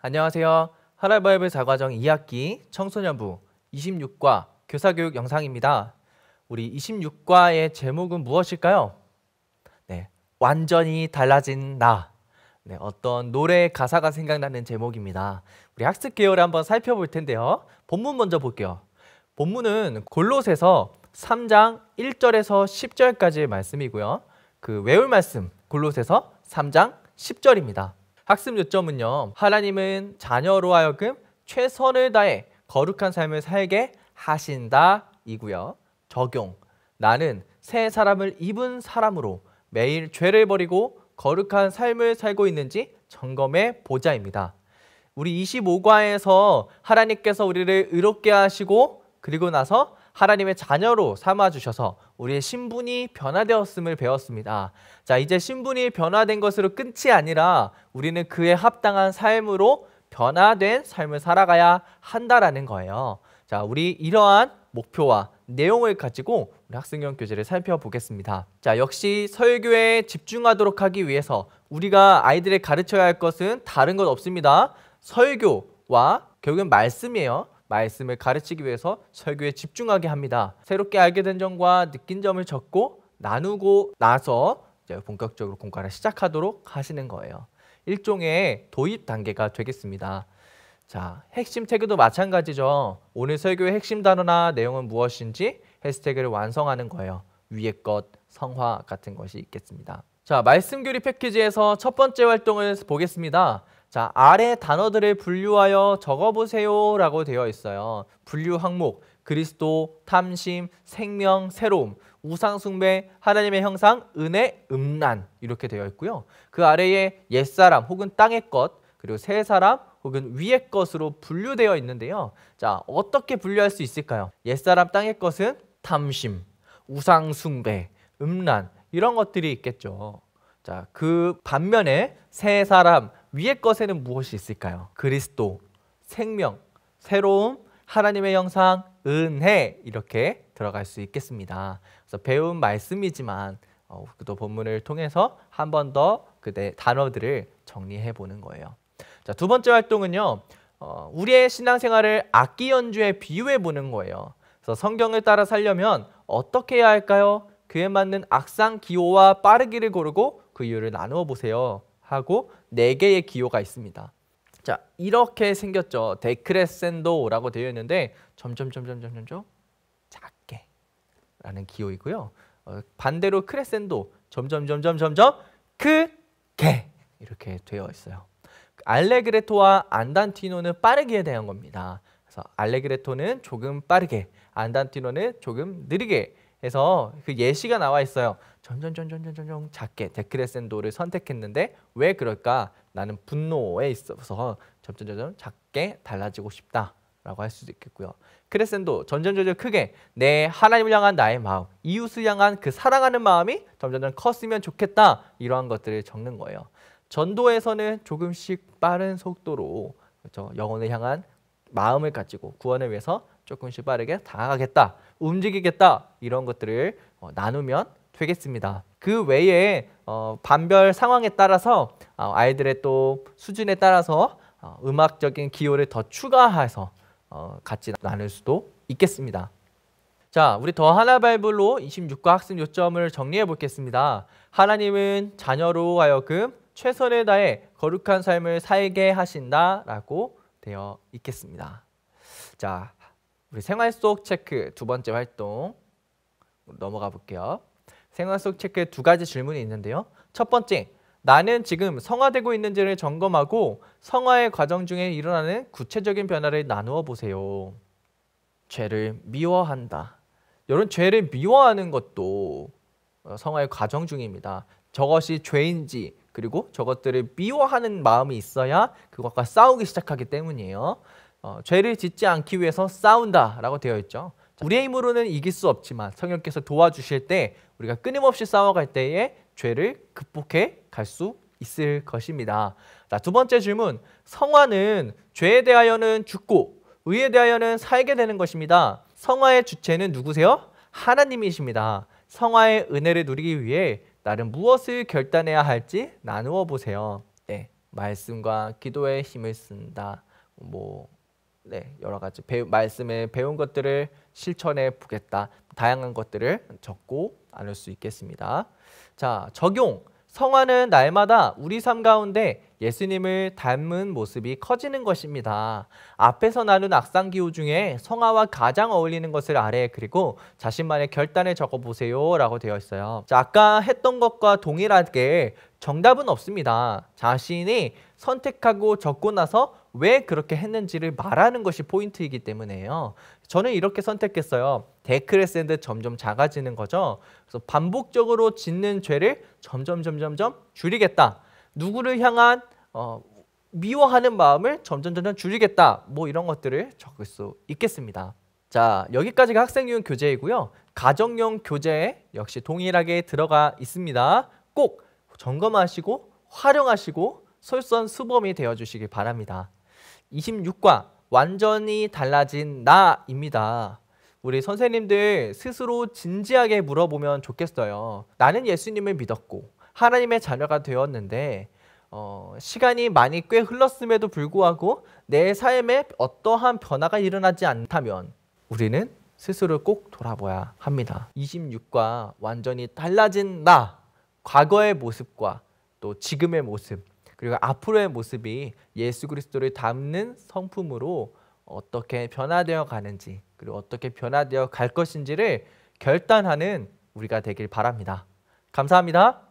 안녕하세요. 하랄바이블 4과정 2학기 청소년부 26과 교사교육 영상입니다. 우리 26과의 제목은 무엇일까요? 네, 완전히 달라진 나. 네, 어떤 노래 가사가 생각나는 제목입니다. 우리 학습 계열을 한번 살펴볼 텐데요. 본문 먼저 볼게요. 본문은 골로새서 3장 1절에서 10절까지의 말씀이고요. 그 외울 말씀 골로새서 3장 10절입니다. 학습 요점은요. 하나님은 자녀로 하여금 최선을 다해 거룩한 삶을 살게 하신다 이고요. 적용. 나는 새 사람을 입은 사람으로 매일 죄를 버리고 거룩한 삶을 살고 있는지 점검해 보자입니다. 우리 25과에서 하나님께서 우리를 의롭게 하시고 그리고 나서 하나님의 자녀로 삼아주셔서 우리의 신분이 변화되었음을 배웠습니다. 자, 이제 신분이 변화된 것으로 끝이 아니라 우리는 그에 합당한 삶으로 변화된 삶을 살아가야 한다라는 거예요. 자, 우리 이러한 목표와 내용을 가지고 우리 학생경 교재를 살펴보겠습니다. 자, 역시 설교에 집중하도록 하기 위해서 우리가 아이들을 가르쳐야 할 것은 다른 것 없습니다. 설교와 결국엔 말씀이에요. 말씀을 가르치기 위해서 설교에 집중하게 합니다. 새롭게 알게 된 점과 느낀 점을 적고 나누고 나서 본격적으로 공과를 시작하도록 하시는 거예요. 일종의 도입 단계가 되겠습니다. 자, 핵심 태그도 마찬가지죠. 오늘 설교의 핵심 단어나 내용은 무엇인지 해시태그를 완성하는 거예요. 위에 것, 성화 같은 것이 있겠습니다. 자, 말씀 교리 패키지에서 첫 번째 활동을 보겠습니다. 자, 아래 단어들을 분류하여 적어보세요 라고 되어 있어요. 분류 항목, 그리스도, 탐심, 생명, 새로움, 우상 숭배, 하나님의 형상, 은혜, 음란 이렇게 되어 있고요. 그 아래에 옛사람 혹은 땅의 것, 그리고 새사람 혹은 위의 것으로 분류되어 있는데요. 자, 어떻게 분류할 수 있을까요? 옛사람 땅의 것은 탐심, 우상 숭배, 음란 이런 것들이 있겠죠. 자, 그 반면에 새사람 위에 것에는 무엇이 있을까요? 그리스도, 생명, 새로움, 하나님의 형상, 은혜 이렇게 들어갈 수 있겠습니다. 그래서 배운 말씀이지만 어, 또 본문을 통해서 한 번 더 그대 단어들을 정리해 보는 거예요. 자, 두 번째 활동은요. 어, 우리의 신앙생활을 악기 연주에 비유해 보는 거예요. 그래서 성경을 따라 살려면 어떻게 해야 할까요? 그에 맞는 악상 기호와 빠르기를 고르고 그 이유를 나누어 보세요. 하고 네 개의 기호가 있습니다. 자, 이렇게 생겼죠. 데크레센도라고 되어 있는데 점점 점점 점점 점 작게라는 기호이고요. 어, 반대로 크레센도 점점 점점 점점 크게 이렇게 되어 있어요. 알레그레토와 안단티노는 빠르게 대한 겁니다. 그래서 알레그레토는 조금 빠르게, 안단티노는 조금 느리게 그래서 그 예시가 나와 있어요. 점점점점점점 작게 데크레센도를 선택했는데 왜 그럴까? 나는 분노에 있어서 점점점점 작게 달라지고 싶다. 라고 할 수도 있겠고요. 크레센도 점점점점 크게 내 하나님을 향한 나의 마음, 이웃을 향한 그 사랑하는 마음이 점점점 컸으면 좋겠다. 이러한 것들을 적는 거예요. 전도에서는 조금씩 빠른 속도로 그렇죠? 영혼을 향한 마음을 가지고 구원을 위해서 조금씩 빠르게 다가가겠다, 움직이겠다 이런 것들을 어, 나누면 되겠습니다. 그 외에 어, 반별 상황에 따라서 어, 아이들의 또 수준에 따라서 어, 음악적인 기호를 더 추가해서 어, 같이 나눌 수도 있겠습니다. 자, 우리 더 하나 발불로 26과 학습 요점을 정리해 보겠습니다. 하나님은 자녀로 하여금 최선을 다해 거룩한 삶을 살게 하신다라고 되어 있겠습니다. 자, 우리 생활 속 체크 두 번째 활동 넘어가 볼게요. 생활 속체크두 가지 질문이 있는데요. 첫 번째, 나는 지금 성화되고 있는지를 점검하고 성화의 과정 중에 일어나는 구체적인 변화를 나누어 보세요. 죄를 미워한다. 이런 죄를 미워하는 것도 어, 성화의 과정 중입니다. 저것이 죄인지 그리고 저것들을 미워하는 마음이 있어야 그것과 싸우기 시작하기 때문이에요. 어, 죄를 짓지 않기 위해서 싸운다라고 되어 있죠. 우리의 힘으로는 이길 수 없지만 성령께서 도와주실 때 우리가 끊임없이 싸워갈 때에 죄를 극복해 갈 수 있을 것입니다. 자, 두 번째 질문. 성화는 죄에 대하여는 죽고 의에 대하여는 살게 되는 것입니다. 성화의 주체는 누구세요? 하나님이십니다. 성화의 은혜를 누리기 위해 나는 무엇을 결단해야 할지 나누어 보세요. 네, 말씀과 기도에 힘을 쓴다. 뭐 네, 여러 가지 배, 말씀에 배운 것들을 실천해 보겠다. 다양한 것들을 적고 나눌 수 있겠습니다. 자, 적용. 성화는 날마다 우리 삶 가운데 예수님을 닮은 모습이 커지는 것입니다. 앞에서 나눈 악상기호 중에 성화와 가장 어울리는 것을 아래에 그리고 자신만의 결단을 적어보세요 라고 되어 있어요. 자, 아까 했던 것과 동일하게 정답은 없습니다. 자신이 선택하고 적고 나서 왜 그렇게 했는지를 말하는 것이 포인트이기 때문에요. 저는 이렇게 선택했어요. 데크레센드 점점 작아지는 거죠. 그래서 반복적으로 짓는 죄를 점점 점점점 줄이겠다. 누구를 향한 어, 미워하는 마음을 점점 점점 줄이겠다. 뭐 이런 것들을 적을 수 있겠습니다. 자, 여기까지가 학생용 교재이고요. 가정용 교재에 역시 동일하게 들어가 있습니다. 꼭 점검하시고 활용하시고 솔선수범이 되어 주시길 바랍니다. 26과 완전히 달라진 나입니다. 우리 선생님들 스스로 진지하게 물어보면 좋겠어요. 나는 예수님을 믿었고 하나님의 자녀가 되었는데 어, 시간이 많이 꽤 흘렀음에도 불구하고 내 삶에 어떠한 변화가 일어나지 않다면 우리는 스스로 꼭 돌아봐야 합니다. 26과 완전히 달라진 나, 과거의 모습과 또 지금의 모습 그리고 앞으로의 모습이 예수 그리스도를 담는 성품으로 어떻게 변화되어 가는지 그리고 어떻게 변화되어 갈 것인지를 결단하는 우리가 되길 바랍니다. 감사합니다.